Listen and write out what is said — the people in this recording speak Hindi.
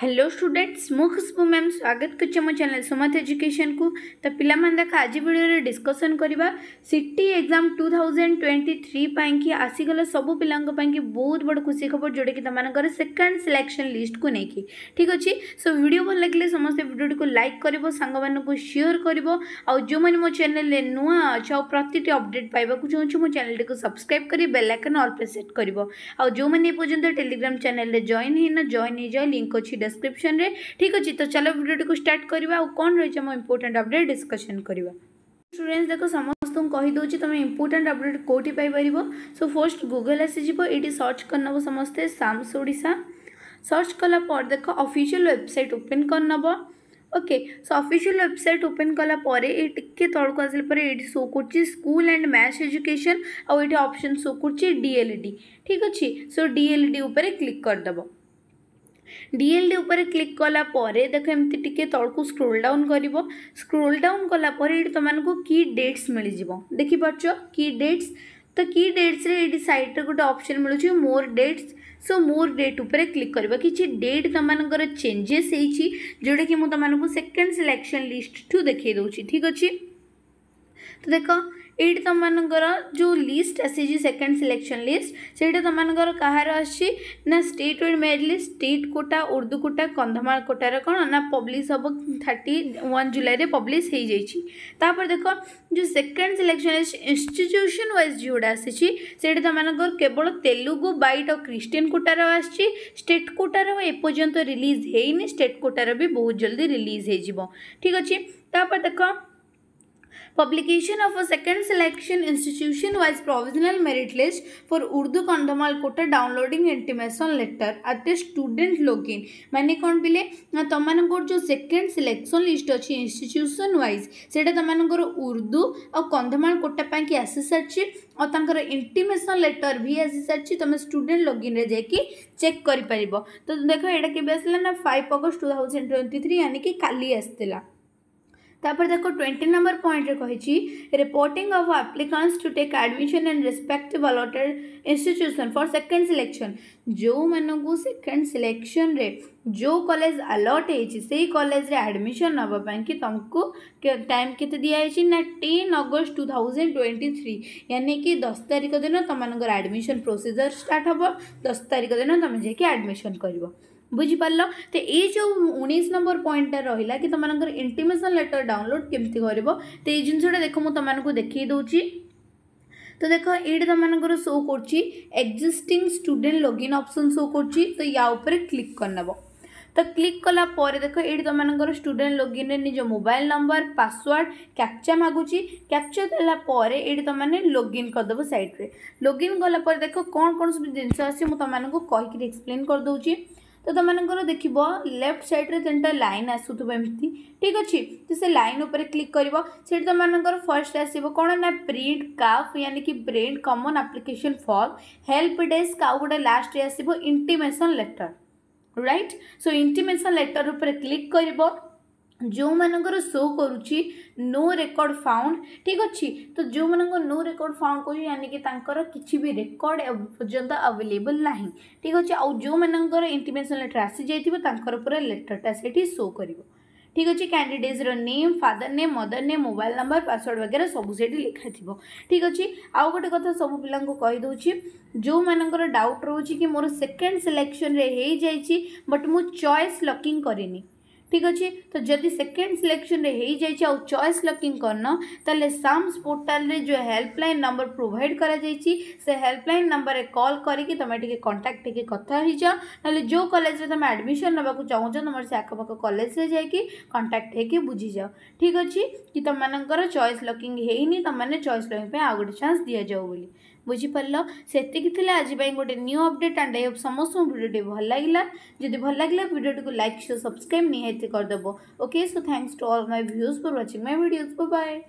हेलो स्टूडेंट्स मुझु मैम स्वागत चैनल समर्थ एजुकेशन को तो पाख आज भिडियो डिस्कसन करवा CT exam 2023 two thousand twenty three पाई आसगल सब बहुत बड़ खुशी खबर जोटा कि तुमको सेकंड सिलेक्शन लिस्ट को लेकिन ठीक अच्छे सो भिड भल लगे समस्त भिडियो को लाइक कर सांग सेयर कर जो मैंने मो चेल नुआ अच्छे प्रति अपडेट पाइबा चाहूँ मो चेल टी सब्सक्राइब कर बेलैकन अल्प सेट कर जो मैंने टेलीग्राम चेल्ले जइन है जइन हो जाए लिंक अच्छी डिस्क्रिप्शन में ठीक अच्छे तो चलो भिडियो को स्टार्ट करवा कौन रही है मो इम्पोर्टाट अपडेट डिस्कसन करवा स्टूडेंट्स देखो समस्त कहीदे तुम इंपोर्टाट अपडेट कौटी पाइपर सो फर्स्ट गुगल आसीज ये सर्च कर नब समे सामस ओडा सर्च कलापर देख अफिशियल वेबसाइट ओपेन कर नब okay so official website open कलापर ये टी तौक आस कर स्कूल एंड मैथ एजुकेशन आउ ये अप्सन शो कर डीएलईडी ठीक अच्छे सो डीएलईडी क्लिक करदेव डीएलडी उपर क्लिक कला देख एम तल तौक स्क्रोल डाउन कर स्क्रोल डाउन कला तुमको कि डेट्स मिल जा देखिपार्च की डेट्स तो कि डेट्स ये सैड्रे गोटे अप्सन मिलूँ more dates so more date उपर क्लिक कर किसी डेट तुमको चेंजेस होती जोटा कि मुझे तुमको सेकेंड सिलेक्शन लिस्ट ठू देखे ठीक अच्छे ତ ଦେଖ ଏଇଠି ତୁମମାନଙ୍କର ଯେଉଁ ଲିଷ୍ଟ ଆସିଛି ସେକେଣ୍ଡ ସିଲେକ୍ସନ୍ ଲିଷ୍ଟ ସେଇଟା ତୁମମାନଙ୍କର କାହାର ଆସିଛି ନା state wise merit list state quota Urdu quota Kandhamal କୋଟାର କ'ଣ ନା ପବ୍ଲିଶ ହେବ ଥାର୍ଟି ୱାନ୍ ଜୁଲାଇରେ ପବ୍ଲିଶ ହେଇଯାଇଛି ତାପରେ ଦେଖ ଯେଉଁ second selection list institution wise ଯେଉଁଟା ଆସିଛି ସେଇଟା ତୁମମାନଙ୍କର କେବଳ ତେଲୁଗୁ ବାଇଟ୍ ଆଉ କ୍ରିଷ୍ଟିଆନ୍ କୋଟାର ଆସିଛି ଷ୍ଟେଟ୍ କୋଟାର ଏପର୍ଯ୍ୟନ୍ତ ରିଲିଜ୍ ହେଇନି ଷ୍ଟେଟ୍ କୋଟାର ବି ବହୁତ ଜଲ୍ଦି ରିଲିଜ୍ ହେଇଯିବ ଠିକ୍ ଅଛି ତାପରେ ଦେଖ publication of a second selection institution wise provisional merit list for urdu condomal quota downloading intimation letter at a student login माने कौन पिले तमानकर जो सेकेंड सिलेक्शन लिस्ट अच्छी इन्यूसन वाइज से उर्दू और कंधमाल कोटा कि आसी सारी और तर इंटिमेसन लेटर भी आसी सारी तुम स्टूडेंट लगिन रे जा चेक कर तो देख यहाँ के आसला ना five August two thousand twenty three यानी कि कल आसला তারপরে দেখো টোয়েন্টি নম্বর পয়েন্টে কী reporting of applicants to take admission and respectable other institution for second selection ଯେଉଁମାନଙ୍କୁ ସେକେଣ୍ଡ ସିଲେକ୍ସନ୍ରେ ଯେଉଁ କଲେଜ ଆଲଟ୍ ହେଇଛି ସେଇ କଲେଜରେ ଆଡ଼ମିସନ୍ ନେବା ପାଇଁ କି ତୁମକୁ ଟାଇମ୍ କେତେ ଦିଆହେଇଛି ନା ten August two thousand twenty three ୟାନି କି ଦଶ ତାରିଖ ଦିନ ତୁମମାନଙ୍କର ଆଡ଼ମିସନ୍ ପ୍ରୋସିଜର୍ ଷ୍ଟାର୍ଟ ହେବ ଦଶ ତାରିଖ ଦିନ ତୁମେ ଯାଇକି ଆଡ଼ମିସନ୍ କରିବ বুঝিপারল তো এই যে উনিশ নম্বর পয়েন্টটা রহিলা কি তোমার ইন্টিমেসন লেটর ডাউনলোড কেমতি করব তো এই জিনিসটা দেখ মু তোমাকে দেখাই দেছি তো দেখ এইটা তোমার শো করছি existing student login option show করছি তো ইয়া উপরে ক্লিক করে নেব তো ক্লিক কলা পরে দেখ এইটি তোমার স্টুডেন্ট লগইন্রে নিজ মোবাইল নম্বর পাসওয়ার্ড ক্যাপচা মাগুছি ক্যাপচা দেলা পরে এইটি তোমার লগইন করেদেব সাইট্রে লগইন কলা পরে দেখ কোণ কোণ সব জিনিস আসছে মু তোমাকে কহিকি এক্সপ্লেন করে দেছি तो तुम देख लेफ्ट सैड्रे तीन टाइम लाइन आसूब एमती ठीक अच्छे तो से लाइन उपर क्लिक कर फर्स्ट आस कौन ना प्रिंट काफ यानी कि print common application form help desk आउ गए लास्ट आसो intimation letter right so intimation letter उपर क्लिक कर जो मानकर शो करुच्च नो रेकर्ड फाउंड ठीक अच्छे तो जो मान नो रेकर्ड फाउंड कर किसी भी रेकर्ड एपर्तंत अवेलेबल ना ठीक अच्छे आउ जो मानकर इंटिमेसन लेटर आसी जाए पूरा लेटरटा से शो कर ठीक अच्छे candidates name father name mother name mobile number password वगैरह सब से लिखा थी ठीक अच्छे आउ गोटे कथा सब पिलादे जो मान डाउट रोचे कि मोर सेकेंड सिलेक्शन हो जाए बट मुझ चॉइस लकिंग करनी ठीक अच्छे तो जदि सेकेंड सिलेक्शन हो जाए आ चयस लकिंग करना तेल साम्स पोर्टाल जो हेल्पलाइन नंबर प्रोभाइड कर हेल्पलाइन नंबर में कल करके तुम टे कंटाक्ट हो कथा ना जो कलेज तुम एडमिशन ना चाहो तुम से आखपाख कलेज कंटाक्ट हो बुझी जाओ ठीक अच्छे कि तुम चयस लकिंग होनी तुमने चयस लकिंग आउ गए चान्स दि बोली ବୁଝିପାରିଲ ସେତିକି ଥିଲା ଆଜି ପାଇଁ ଗୋଟେ ନ୍ୟୁ ଅପଡ଼େଟ୍ ଆଣ୍ଡ ଆଇ ସମସ୍ତଙ୍କୁ ଭିଡ଼ିଓଟି ଭଲ ଲାଗିଲା ଯଦି ଭଲ ଲାଗିଲା ଭିଡ଼ିଓଟିକୁ ଲାଇକ୍ ସେୟାର ସବସ୍କ୍ରାଇବ୍ ନିହାତି କରିଦେବ okay so thanks to all my viewers for watching my videos bye